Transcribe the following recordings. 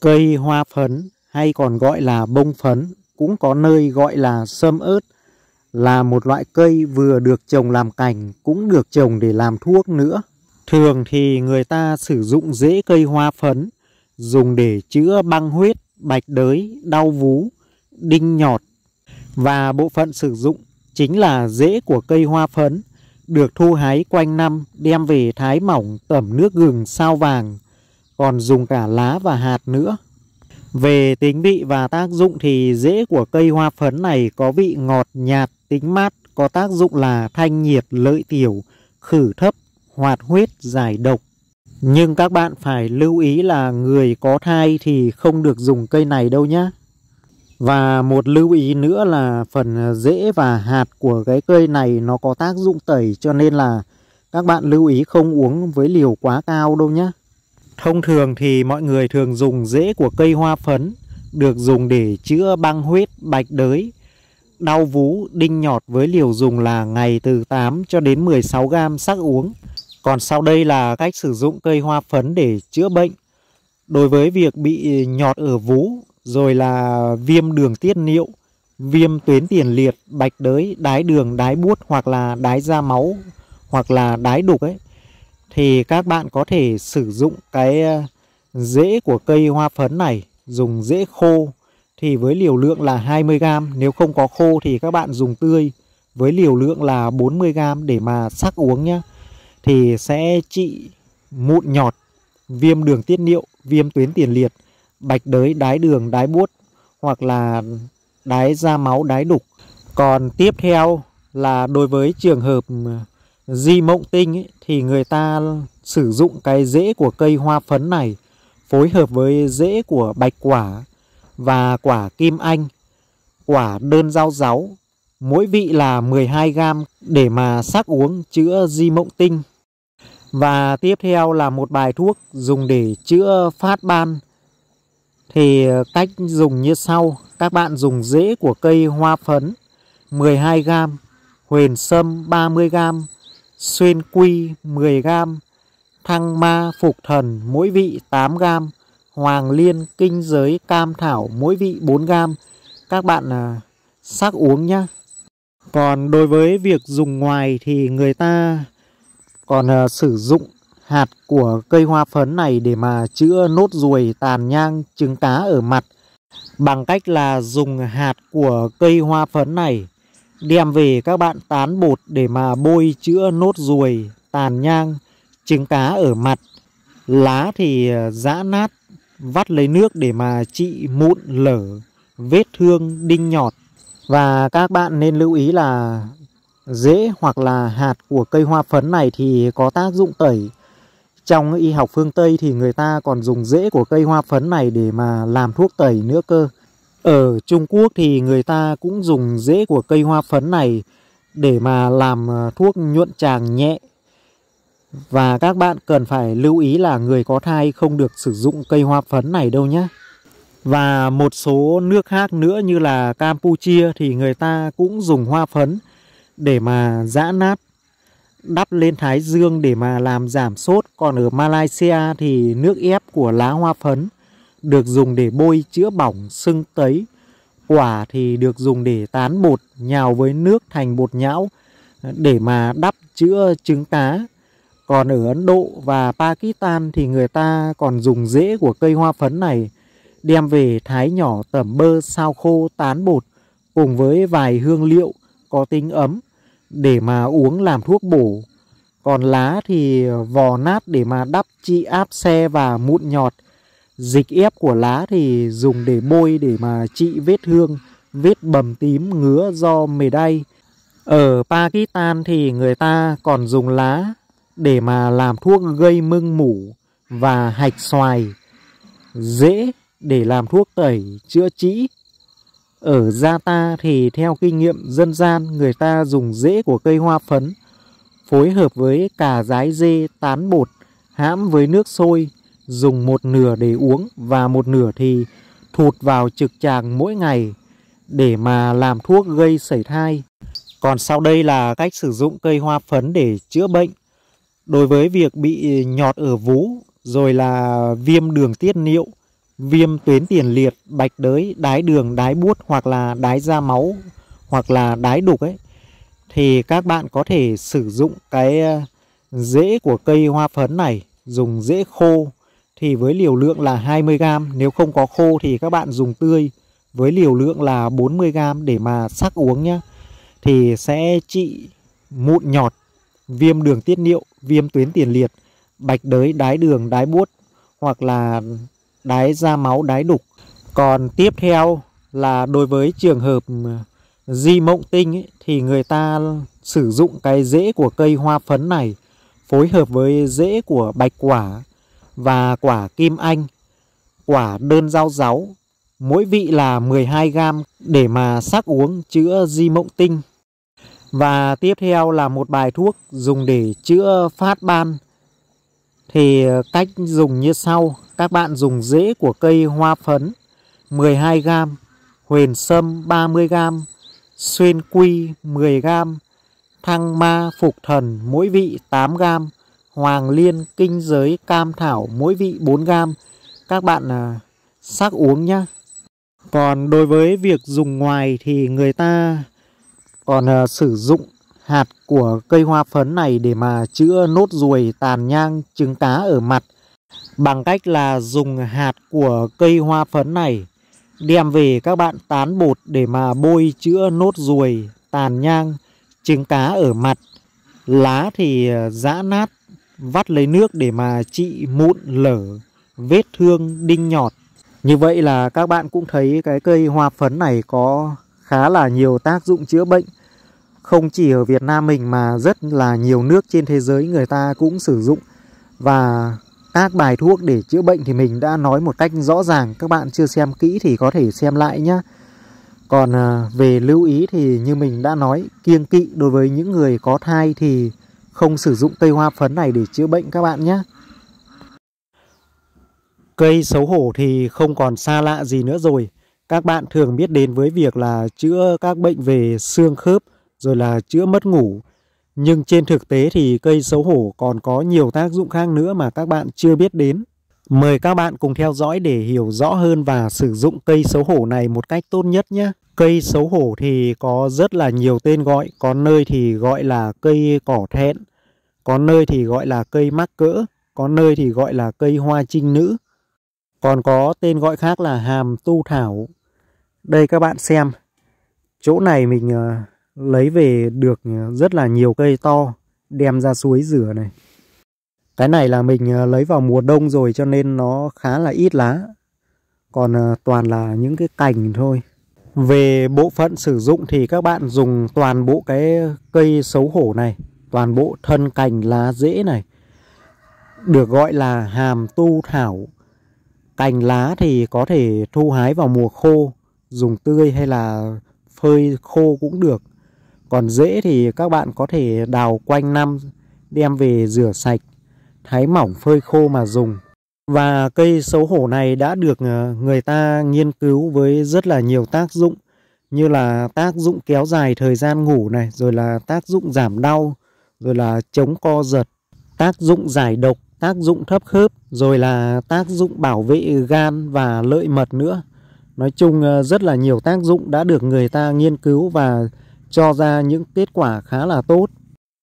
Cây hoa phấn hay còn gọi là bông phấn, cũng có nơi gọi là sâm ớt, là một loại cây vừa được trồng làm cành, cũng được trồng để làm thuốc nữa. Thường thì người ta sử dụng rễ cây hoa phấn, dùng để chữa băng huyết, bạch đới, đau vú, đinh nhọt. Và bộ phận sử dụng chính là rễ của cây hoa phấn, được thu hái quanh năm đem về thái mỏng tẩm nước gừng sao vàng còn dùng cả lá và hạt nữa. Về tính vị và tác dụng thì rễ của cây hoa phấn này có vị ngọt nhạt, tính mát, có tác dụng là thanh nhiệt, lợi tiểu, khử thấp, hoạt huyết, giải độc. Nhưng các bạn phải lưu ý là người có thai thì không được dùng cây này đâu nhé. Và một lưu ý nữa là phần rễ và hạt của cái cây này nó có tác dụng tẩy cho nên là các bạn lưu ý không uống với liều quá cao đâu nhé. Thông thường thì mọi người thường dùng rễ của cây hoa phấn được dùng để chữa băng huyết, bạch đới, đau vú, đinh nhọt với liều dùng là ngày từ 8 cho đến 16 gram sắc uống. Còn sau đây là cách sử dụng cây hoa phấn để chữa bệnh. Đối với việc bị nhọt ở vú, rồi là viêm đường tiết niệu, viêm tuyến tiền liệt, bạch đới, đái đường, đái buốt hoặc là đái da máu hoặc là đái đục ấy thì các bạn có thể sử dụng cái ờ, rễ của cây hoa phấn này dùng rễ khô thì với liều lượng là 20 gram, nếu không có khô thì các bạn dùng tươi với liều lượng là 40 gram để mà sắc uống nhé thì sẽ trị mụn nhọt, viêm đường tiết niệu, viêm tuyến tiền liệt, bạch đới, đái đường, đái buốt hoặc là đái da máu, đái đục. Còn tiếp theo là đối với trường hợp ờ, di mộng tinh ấy, thì người ta sử dụng cái rễ của cây hoa phấn này phối hợp với rễ của bạch quả và quả kim anh, quả đơn rau ráu, mỗi vị là 12 gram để mà sắc uống chữa di mộng tinh. Và tiếp theo là một bài thuốc dùng để chữa phát ban. Thì cách dùng như sau, các bạn dùng rễ của cây hoa phấn 12 gram, huyền sâm 30 gram, xuyên quy 10g, thăng ma phục thần mỗi vị 8g, hoàng liên kinh giới cam thảo mỗi vị 4g. Các bạn à, sắc uống nhé. Còn đối với việc dùng ngoài thì người ta còn à, sử dụng hạt của cây hoa phấn này để mà chữa nốt ruồi tàn nhang trứng cá ở mặt bằng cách là dùng hạt của cây hoa phấn này đem về các bạn tán bột để mà bôi chữa nốt ruồi, tàn nhang, trứng cá ở mặt. Lá thì ờ, giã nát, vắt lấy nước để mà trị mụn lở, vết thương, đinh nhọt. Và các bạn nên lưu ý là rễ hoặc là hạt của cây hoa phấn này thì có tác dụng tẩy. Trong y học phương Tây thì người ta còn dùng rễ của cây hoa phấn này để mà làm thuốc tẩy nữa cơ. Ở Trung Quốc thì người ta cũng dùng rễ của cây hoa phấn này để mà làm ờ, thuốc nhuận tràng nhẹ. Và các bạn cần phải lưu ý là người có thai không được sử dụng cây hoa phấn này đâu nhé. Và một số nước khác nữa như là Campuchia thì người ta cũng dùng hoa phấn để mà giã nát đắp lên thái dương để mà làm giảm sốt. Còn ở Malaysia thì nước ép của lá hoa phấn được dùng để bôi chữa bỏng, sưng tấy. Quả thì được dùng để tán bột, nhào với nước thành bột nhão ờ, để mà đắp chữa trứng cá. Còn ở Ấn Độ và Pakistan thì người ta còn dùng rễ của cây hoa phấn này đem về thái nhỏ tẩm bơ sao khô tán bột cùng với vài hương liệu có tính ấm để mà uống làm thuốc bổ. Còn lá thì vò nát để mà đắp trị áp xe và mụn nhọt – Dịch ép của lá thì dùng để bôi để mà trị vết thương, vết bầm tím ngứa do mề đay. Ở Pakistan thì người ta còn dùng lá để mà làm thuốc gây mưng mủ và hạch xoài, dễ để làm thuốc tẩy chữa trị. Ở Gia Ta thì theo kinh nghiệm dân gian người ta dùng rễ của cây hoa phấn phối hợp với cà rái dê tán bột hãm với nước sôi dùng một nửa để uống và một nửa thì thụt vào trực tràng mỗi ngày để mà làm thuốc gây sảy thai. Còn sau đây là cách sử dụng cây hoa phấn để chữa bệnh. Đối với việc bị nhọt ở vú, rồi là viêm đường tiết niệu, viêm tuyến tiền liệt, bạch đới, đái đường, đái buốt hoặc là đái da máu hoặc là đái đục ấy thì các bạn có thể sử dụng cái à, rễ của cây hoa phấn này dùng rễ khô thì với liều lượng là 20 g, nếu không có khô thì các bạn dùng tươi với liều lượng là 40 g để mà sắc uống nhé Thì sẽ trị mụn nhọt, viêm đường tiết niệu, viêm tuyến tiền liệt, bạch đới, đái đường, đái buốt hoặc là đái da máu, đái đục. Còn tiếp theo là đối với trường hợp di mộng tinh ấy, thì người ta sử dụng cái rễ của cây hoa phấn này phối hợp với rễ của bạch quả và quả kim anh, quả đơn rau ráu, mỗi vị là 12 gram để mà sắc uống chữa di mộng tinh. Và tiếp theo là một bài thuốc dùng để chữa phát ban. Thì cách dùng như sau, các bạn dùng rễ của cây hoa phấn 12 gram, huyền sâm 30 gram, xuyên quy 10 gram, thăng ma phục thần mỗi vị 8 gram hoàng liên, kinh giới, cam thảo mỗi vị 4 gam. Các bạn à, uống nhá. Còn đối với việc dùng ngoài thì người ta còn à, sử dụng hạt của cây hoa phấn này để mà chữa nốt ruồi, tàn nhang, trứng cá ở mặt bằng cách là dùng hạt của cây hoa phấn này đem về các bạn tán bột để mà bôi chữa nốt ruồi, tàn nhang, trứng cá ở mặt. Lá thì à, giã nát vắt lấy nước để mà trị mụn lở vết thương đinh nhọt như vậy là các bạn cũng thấy cái cây hoa phấn này có khá là nhiều tác dụng chữa bệnh không chỉ ở Việt Nam mình mà rất là nhiều nước trên thế giới người ta cũng sử dụng và các bài thuốc để chữa bệnh thì mình đã nói một cách rõ ràng các bạn chưa xem kỹ thì có thể xem lại nhé còn à, về lưu ý thì như mình đã nói kiêng kỵ đối với những người có thai thì không sử dụng cây hoa phấn này để chữa bệnh các bạn nhé. Cây xấu hổ thì không còn xa lạ gì nữa rồi. Các bạn thường biết đến với việc là chữa các bệnh về xương khớp, rồi là chữa mất ngủ. Nhưng trên thực tế thì cây xấu hổ còn có nhiều tác dụng khác nữa mà các bạn chưa biết đến. Mời các bạn cùng theo dõi để hiểu rõ hơn và sử dụng cây xấu hổ này một cách tốt nhất nhé. Cây xấu hổ thì có rất là nhiều tên gọi, có nơi thì gọi là cây cỏ thẹn, có nơi thì gọi là cây mắc cỡ, có nơi thì gọi là cây hoa trinh nữ. Còn có tên gọi khác là hàm tu thảo. Đây các bạn xem, chỗ này mình ờ, lấy về được rất là nhiều cây to, đem ra suối rửa này. Cái này là mình ờ, lấy vào mùa đông rồi cho nên nó khá là ít lá. Còn ờ, toàn là những cái cành thôi. Về bộ phận sử dụng thì các bạn dùng toàn bộ cái cây xấu hổ này Toàn bộ thân cành lá rễ này Được gọi là hàm tu thảo Cành lá thì có thể thu hái vào mùa khô Dùng tươi hay là phơi khô cũng được Còn rễ thì các bạn có thể đào quanh năm Đem về rửa sạch Thái mỏng phơi khô mà dùng và cây xấu hổ này đã được ờ, người ta nghiên cứu với rất là nhiều tác dụng như là tác dụng kéo dài thời gian ngủ này, rồi là tác dụng giảm đau, rồi là chống co giật, tác dụng giải độc, tác dụng thấp khớp, rồi là tác dụng bảo vệ gan và lợi mật nữa. Nói chung ờ, rất là nhiều tác dụng đã được người ta nghiên cứu và cho ra những kết quả khá là tốt.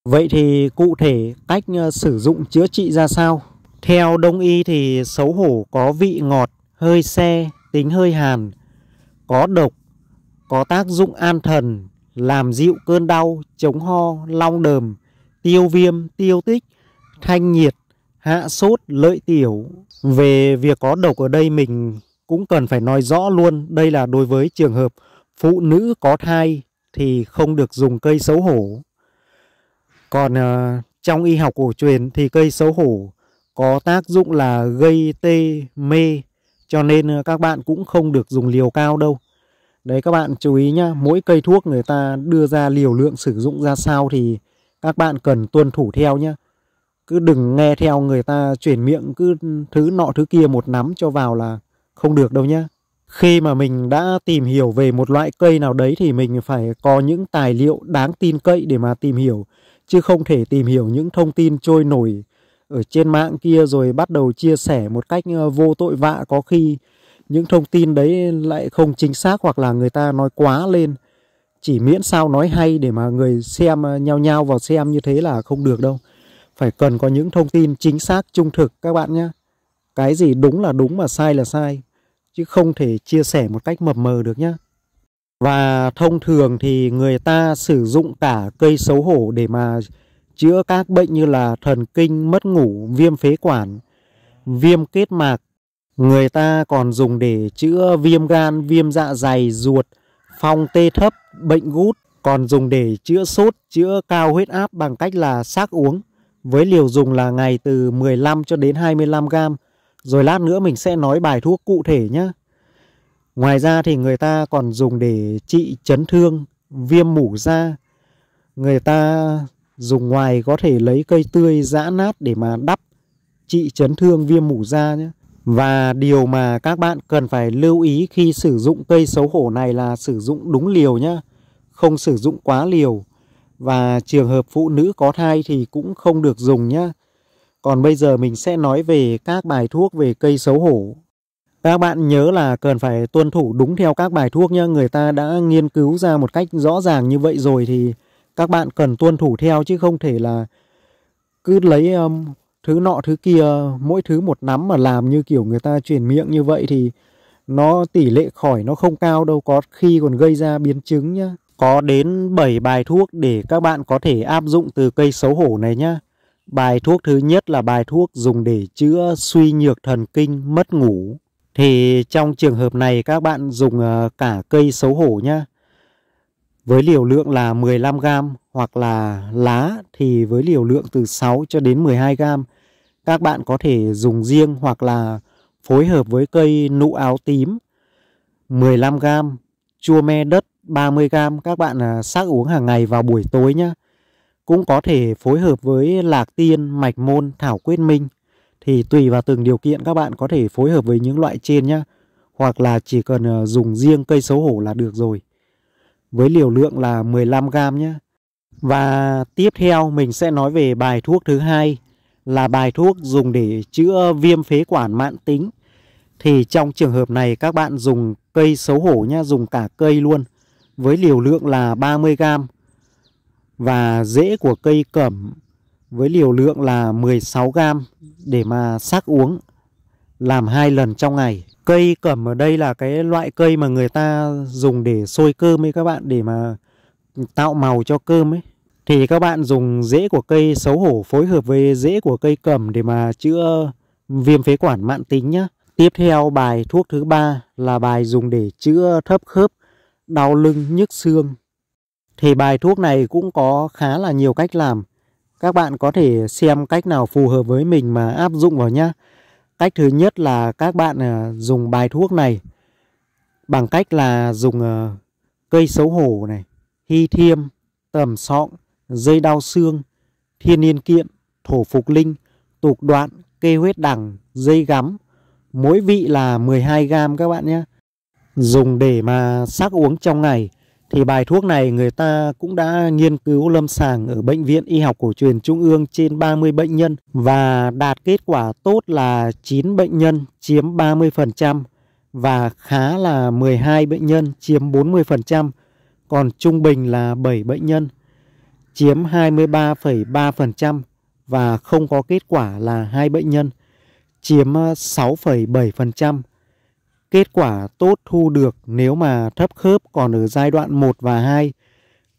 Vậy thì cụ thể cách ờ, sử dụng chữa trị ra sao? Theo Đông Y thì xấu hổ có vị ngọt, hơi xe, tính hơi hàn, có độc, có tác dụng an thần, làm dịu cơn đau, chống ho, long đờm, tiêu viêm, tiêu tích, thanh nhiệt, hạ sốt, lợi tiểu. Về việc có độc ở đây mình cũng cần phải nói rõ luôn, đây là đối với trường hợp phụ nữ có thai thì không được dùng cây xấu hổ. Còn uh, trong y học cổ truyền thì cây xấu hổ có tác dụng là gây tê mê cho nên ờ, các bạn cũng không được dùng liều cao đâu đấy các bạn chú ý nhá mỗi cây thuốc người ta đưa ra liều lượng sử dụng ra sao thì các bạn cần tuân thủ theo nhá cứ đừng nghe theo người ta chuyển miệng cứ thứ nọ thứ kia một nắm cho vào là không được đâu nhá khi mà mình đã tìm hiểu về một loại cây nào đấy thì mình phải có những tài liệu đáng tin cậy để mà tìm hiểu chứ không thể tìm hiểu những thông tin trôi nổi ở trên mạng kia rồi bắt đầu chia sẻ một cách ờ, vô tội vạ có khi những thông tin đấy lại không chính xác hoặc là người ta nói quá lên chỉ miễn sao nói hay để mà người xem nhau ờ, nhau vào xem như thế là không được đâu phải cần có những thông tin chính xác trung thực các bạn nhé cái gì đúng là đúng mà sai là sai chứ không thể chia sẻ một cách mập mờ được nhé và thông thường thì người ta sử dụng cả cây xấu hổ để mà chữa các bệnh như là thần kinh, mất ngủ, viêm phế quản, viêm kết mạc. Người ta còn dùng để chữa viêm gan, viêm dạ dày, ruột, phong tê thấp, bệnh gút, còn dùng để chữa sốt, chữa cao huyết áp bằng cách là xác uống với liều dùng là ngày từ 15 cho đến 25 gram. Rồi lát nữa mình sẽ nói bài thuốc cụ thể nhé. Ngoài ra thì người ta còn dùng để trị chấn thương, viêm mủ da. Người ta dùng ngoài có thể lấy cây tươi giã nát để mà đắp trị chấn thương viêm mủ da nhé. Và điều mà các bạn cần phải lưu ý khi sử dụng cây xấu hổ này là sử dụng đúng liều nhé, không sử dụng quá liều. Và trường hợp phụ nữ có thai thì cũng không được dùng nhé. Còn bây giờ mình sẽ nói về các bài thuốc về cây xấu hổ. Các bạn nhớ là cần phải tuân thủ đúng theo các bài thuốc nhé. Người ta đã nghiên cứu ra một cách rõ ràng như vậy rồi thì các bạn cần tuân thủ theo chứ không thể là cứ lấy um, thứ nọ thứ kia mỗi thứ một nắm mà làm như kiểu người ta truyền miệng như vậy thì nó tỷ lệ khỏi nó không cao đâu có khi còn gây ra biến chứng nhá. Có đến 7 bài thuốc để các bạn có thể áp dụng từ cây xấu hổ này nhá. Bài thuốc thứ nhất là bài thuốc dùng để chữa suy nhược thần kinh mất ngủ. Thì trong trường hợp này các bạn dùng ờ, cả cây xấu hổ nhá với liều lượng là 15 gram hoặc là lá thì với liều lượng từ 6 cho đến 12 gram. Các bạn có thể dùng riêng hoặc là phối hợp với cây nụ áo tím 15 gram, chua me đất 30 gram các bạn xác à, uống hàng ngày vào buổi tối nhé. Cũng có thể phối hợp với lạc tiên, mạch môn, thảo quyết minh thì tùy vào từng điều kiện các bạn có thể phối hợp với những loại trên nhé. Hoặc là chỉ cần à, dùng riêng cây xấu hổ là được rồi với liều lượng là 15 gram nhé. Và tiếp theo mình sẽ nói về bài thuốc thứ hai là bài thuốc dùng để chữa viêm phế quản mãn tính. Thì trong trường hợp này các bạn dùng cây xấu hổ nhé dùng cả cây luôn với liều lượng là 30 gram và rễ của cây cẩm với liều lượng là 16 gram để mà sắc uống làm hai lần trong ngày. Cây cẩm ở đây là cái loại cây mà người ta dùng để xôi cơm ấy các bạn để mà tạo màu cho cơm ấy. Thì các bạn dùng rễ của cây xấu hổ phối hợp với rễ của cây cẩm để mà chữa viêm phế quản mạn tính nhá. Tiếp theo bài thuốc thứ ba là bài dùng để chữa thấp khớp, đau lưng, nhức xương. Thì bài thuốc này cũng có khá là nhiều cách làm. Các bạn có thể xem cách nào phù hợp với mình mà áp dụng vào nhá. Cách thứ nhất là các bạn ờ, dùng bài thuốc này bằng cách là dùng ờ, cây xấu hổ này, hy thiêm, tầm sọng, dây đau xương, thiên niên kiện, thổ phục linh, tục đoạn, kê huyết đẳng, dây gắm. Mỗi vị là 12 gram các bạn nhé. Dùng để mà sắc uống trong ngày thì bài thuốc này người ta cũng đã nghiên cứu lâm sàng ở Bệnh viện Y học cổ truyền Trung ương trên 30 bệnh nhân và đạt kết quả tốt là 9 bệnh nhân chiếm 30% và khá là 12 bệnh nhân chiếm 40%, còn trung bình là 7 bệnh nhân chiếm 23,3% và không có kết quả là 2 bệnh nhân chiếm 6,7% kết quả tốt thu được nếu mà thấp khớp còn ở giai đoạn 1 và 2,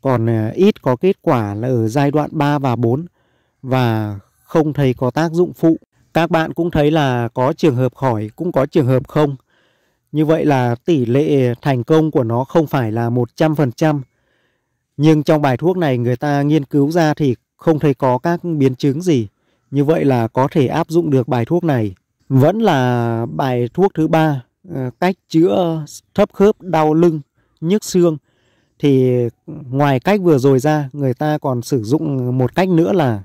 còn à, ít có kết quả là ở giai đoạn 3 và 4 và không thấy có tác dụng phụ. Các bạn cũng thấy là có trường hợp khỏi cũng có trường hợp không. Như vậy là tỷ lệ thành công của nó không phải là 100%. Nhưng trong bài thuốc này người ta nghiên cứu ra thì không thấy có các biến chứng gì. Như vậy là có thể áp dụng được bài thuốc này. Vẫn là bài thuốc thứ ba Ờ, cách chữa thấp khớp đau lưng nhức xương thì ngoài cách vừa rồi ra người ta còn sử dụng một cách nữa là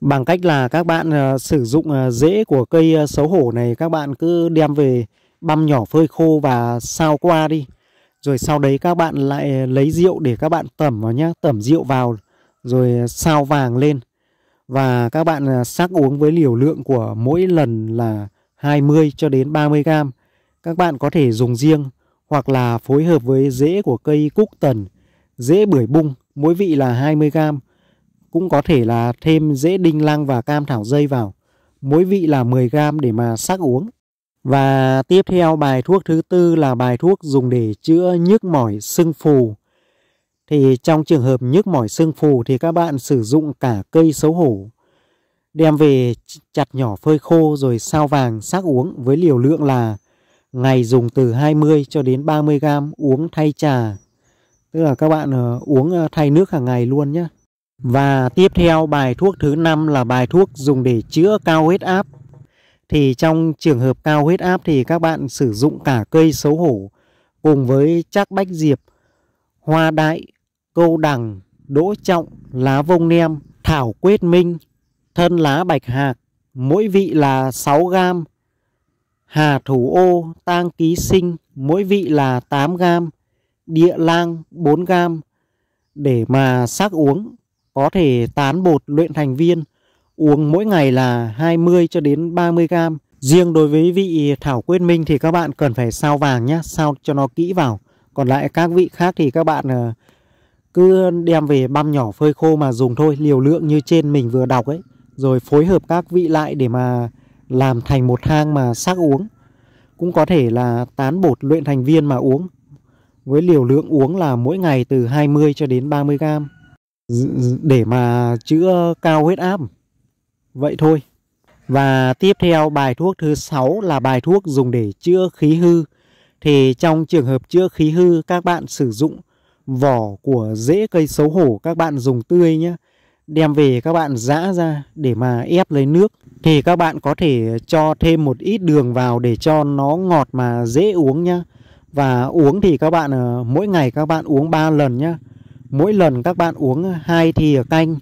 bằng cách là các bạn ờ, sử dụng ờ, rễ của cây xấu hổ này các bạn cứ đem về băm nhỏ phơi khô và sao qua đi rồi sau đấy các bạn lại lấy rượu để các bạn tẩm vào nhá tẩm rượu vào rồi sao vàng lên và các bạn sắc uống với liều lượng của mỗi lần là 20 cho đến 30 gram các bạn có thể dùng riêng hoặc là phối hợp với rễ của cây cúc tần, rễ bưởi bung, mỗi vị là 20g. Cũng có thể là thêm rễ đinh lăng và cam thảo dây vào, mỗi vị là 10g để mà sắc uống. Và tiếp theo bài thuốc thứ tư là bài thuốc dùng để chữa nhức mỏi sưng phù. Thì trong trường hợp nhức mỏi sưng phù thì các bạn sử dụng cả cây xấu hổ. Đem về chặt nhỏ phơi khô rồi sao vàng sắc uống với liều lượng là ngày dùng từ 20 cho đến 30 gram uống thay trà. Tức là các bạn ờ, uống ờ, thay nước hàng ngày luôn nhé. Và tiếp theo bài thuốc thứ 5 là bài thuốc dùng để chữa cao huyết áp. Thì trong trường hợp cao huyết áp thì các bạn sử dụng cả cây xấu hổ cùng với chắc bách diệp, hoa đại, câu đằng, đỗ trọng, lá vông nem, thảo quyết minh, thân lá bạch hạc. Mỗi vị là 6 gram Hà thủ ô tang ký sinh mỗi vị là 8 gam, địa lang 4 gam. Để mà sắc uống, có thể tán bột luyện thành viên, uống mỗi ngày là 20 cho đến 30 gam. Riêng đối với vị thảo quyết minh thì các bạn cần phải sao vàng nhé, sao cho nó kỹ vào. Còn lại các vị khác thì các bạn ờ, cứ đem về băm nhỏ phơi khô mà dùng thôi, liều lượng như trên mình vừa đọc ấy. Rồi phối hợp các vị lại để mà làm thành một hang mà xác uống cũng có thể là tán bột luyện thành viên mà uống với liều lượng uống là mỗi ngày từ 20 cho đến 30 gram để mà chữa cao huyết áp vậy thôi và tiếp theo bài thuốc thứ 6 là bài thuốc dùng để chữa khí hư thì trong trường hợp chữa khí hư các bạn sử dụng vỏ của rễ cây xấu hổ các bạn dùng tươi nhé đem về các bạn giã ra để mà ép lấy nước thì các bạn có thể cho thêm một ít đường vào để cho nó ngọt mà dễ uống nhá. Và uống thì các bạn ờ, mỗi ngày các bạn uống 3 lần nhá. Mỗi lần các bạn uống hai thìa canh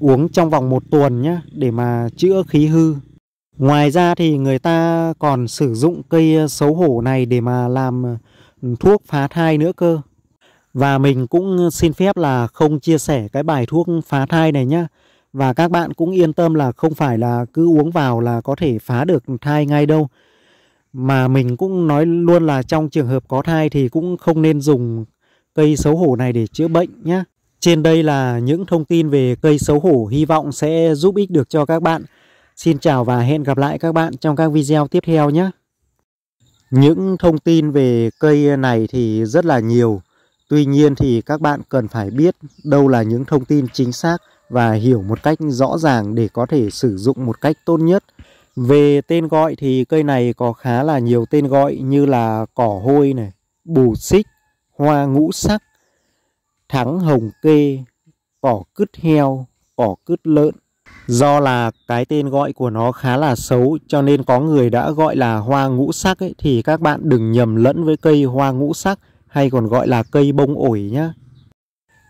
uống trong vòng một tuần nhá để mà chữa khí hư. Ngoài ra thì người ta còn sử dụng cây xấu hổ này để mà làm ờ, thuốc phá thai nữa cơ. Và mình cũng xin phép là không chia sẻ cái bài thuốc phá thai này nhá. Và các bạn cũng yên tâm là không phải là cứ uống vào là có thể phá được thai ngay đâu. Mà mình cũng nói luôn là trong trường hợp có thai thì cũng không nên dùng cây xấu hổ này để chữa bệnh nhé. Trên đây là những thông tin về cây xấu hổ hy vọng sẽ giúp ích được cho các bạn. Xin chào và hẹn gặp lại các bạn trong các video tiếp theo nhé. Những thông tin về cây này thì rất là nhiều. Tuy nhiên thì các bạn cần phải biết đâu là những thông tin chính xác và hiểu một cách rõ ràng để có thể sử dụng một cách tốt nhất. Về tên gọi thì cây này có khá là nhiều tên gọi như là cỏ hôi này, bù xích, hoa ngũ sắc, thắng hồng kê, cỏ cứt heo, cỏ cứt lợn. Do là cái tên gọi của nó khá là xấu cho nên có người đã gọi là hoa ngũ sắc ấy, thì các bạn đừng nhầm lẫn với cây hoa ngũ sắc hay còn gọi là cây bông ổi nhá.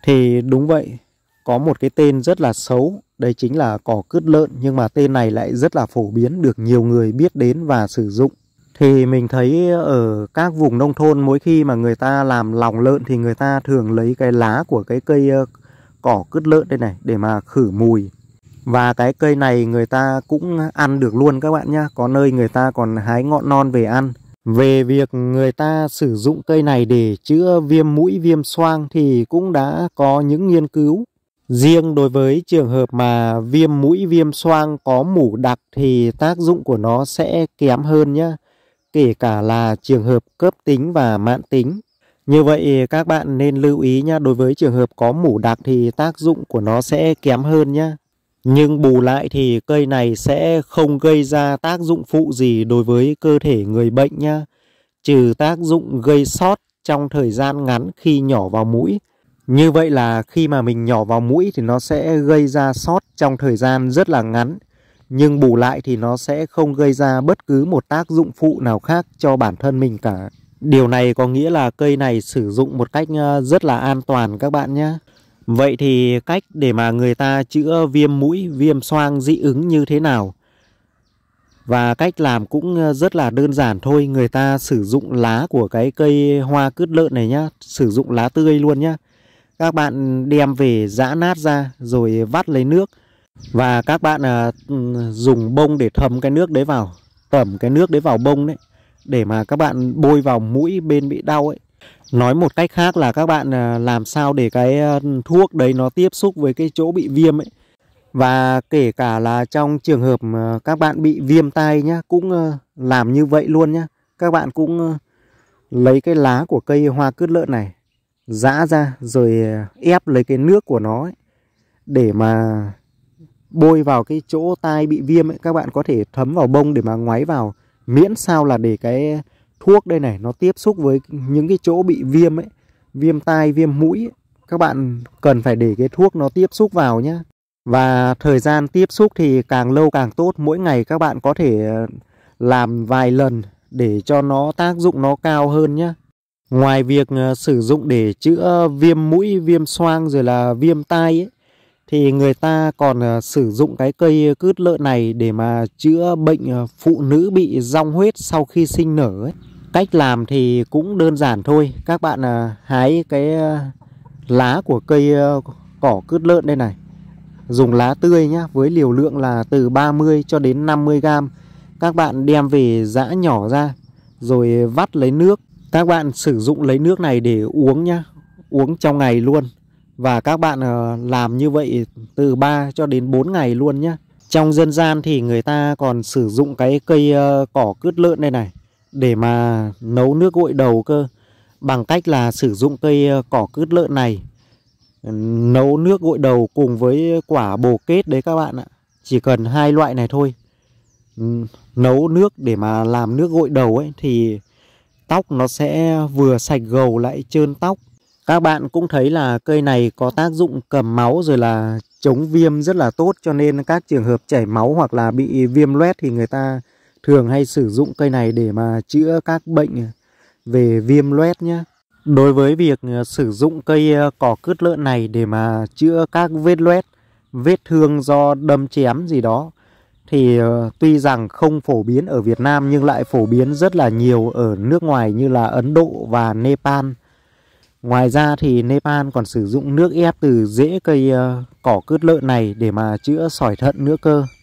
Thì đúng vậy, có một cái tên rất là xấu, đây chính là cỏ cứt lợn nhưng mà tên này lại rất là phổ biến được nhiều người biết đến và sử dụng. Thì mình thấy ở các vùng nông thôn mỗi khi mà người ta làm lòng lợn thì người ta thường lấy cái lá của cái cây ờ, cỏ cứt lợn đây này để mà khử mùi. Và cái cây này người ta cũng ăn được luôn các bạn nhá Có nơi người ta còn hái ngọn non về ăn về việc người ta sử dụng cây này để chữa viêm mũi viêm xoang thì cũng đã có những nghiên cứu. Riêng đối với trường hợp mà viêm mũi viêm xoang có mủ đặc thì tác dụng của nó sẽ kém hơn nhé, kể cả là trường hợp cấp tính và mãn tính. Như vậy các bạn nên lưu ý nha, đối với trường hợp có mủ đặc thì tác dụng của nó sẽ kém hơn nhé. Nhưng bù lại thì cây này sẽ không gây ra tác dụng phụ gì đối với cơ thể người bệnh nha, Trừ tác dụng gây sót trong thời gian ngắn khi nhỏ vào mũi. Như vậy là khi mà mình nhỏ vào mũi thì nó sẽ gây ra sót trong thời gian rất là ngắn. Nhưng bù lại thì nó sẽ không gây ra bất cứ một tác dụng phụ nào khác cho bản thân mình cả. Điều này có nghĩa là cây này sử dụng một cách ờ, rất là an toàn các bạn nhé. Vậy thì cách để mà người ta chữa viêm mũi, viêm xoang dị ứng như thế nào? Và cách làm cũng ờ, rất là đơn giản thôi, người ta sử dụng lá của cái cây hoa cứt lợn này nhá, sử dụng lá tươi luôn nhá. Các bạn đem về giã nát ra rồi vắt lấy nước và các bạn à, dùng bông để thấm cái nước đấy vào, tẩm cái nước đấy vào bông đấy để mà các bạn bôi vào mũi bên bị đau ấy Nói một cách khác là các bạn à, làm sao để cái à, thuốc đấy nó tiếp xúc với cái chỗ bị viêm ấy. Và kể cả là trong trường hợp các bạn bị viêm tay nhá, cũng à, làm như vậy luôn nhá. Các bạn cũng lấy cái lá của cây hoa cứt lợn này, giã ra rồi ép lấy cái nước của nó ấy, để mà bôi vào cái chỗ tai bị viêm ấy. Các bạn có thể thấm vào bông để mà ngoáy vào, miễn sao là để cái thuốc đây này nó tiếp xúc với những cái chỗ bị viêm ấy viêm tai viêm mũi ấy. các bạn cần phải để cái thuốc nó tiếp xúc vào nhé và thời gian tiếp xúc thì càng lâu càng tốt mỗi ngày các bạn có thể ờ, làm vài lần để cho nó tác dụng nó cao hơn nhé ngoài việc ờ, sử dụng để chữa viêm mũi viêm xoang rồi là viêm tai ấy thì người ta còn ờ, sử dụng cái cây cứt lợn này để mà chữa bệnh phụ nữ bị rong huyết sau khi sinh nở ấy. Cách làm thì cũng đơn giản thôi. Các bạn à, hái cái à, lá của cây à, cỏ cứt lợn đây này. Dùng lá tươi nhá, với liều lượng là từ 30 cho đến 50 gram. Các bạn đem về giã nhỏ ra rồi vắt lấy nước. Các bạn sử dụng lấy nước này để uống nhá, uống trong ngày luôn. Và các bạn làm như vậy từ 3 cho đến 4 ngày luôn nhé. Trong dân gian thì người ta còn sử dụng cái cây cỏ cứt lợn đây này để mà nấu nước gội đầu cơ bằng cách là sử dụng cây ờ, cỏ cứt lợn này ừ, nấu nước gội đầu cùng với quả bồ kết đấy các bạn ạ chỉ cần hai loại này thôi ừ, nấu nước để mà làm nước gội đầu ấy thì tóc nó sẽ vừa sạch gầu lại trơn tóc các bạn cũng thấy là cây này có tác dụng cầm máu rồi là chống viêm rất là tốt cho nên các trường hợp chảy máu hoặc là bị viêm loét thì người ta thường hay sử dụng cây này để mà chữa các bệnh về viêm loét nhé. Đối với việc ờ, sử dụng cây ờ, cỏ cứt lợn này để mà chữa các vết loét, vết thương do đâm chém gì đó thì ờ, tuy rằng không phổ biến ở Việt Nam nhưng lại phổ biến rất là nhiều ở nước ngoài như là Ấn Độ và Nepal. Ngoài ra thì Nepal còn sử dụng nước ép từ rễ cây cỏ cứt lợn này để mà chữa sỏi thận nữa cơ.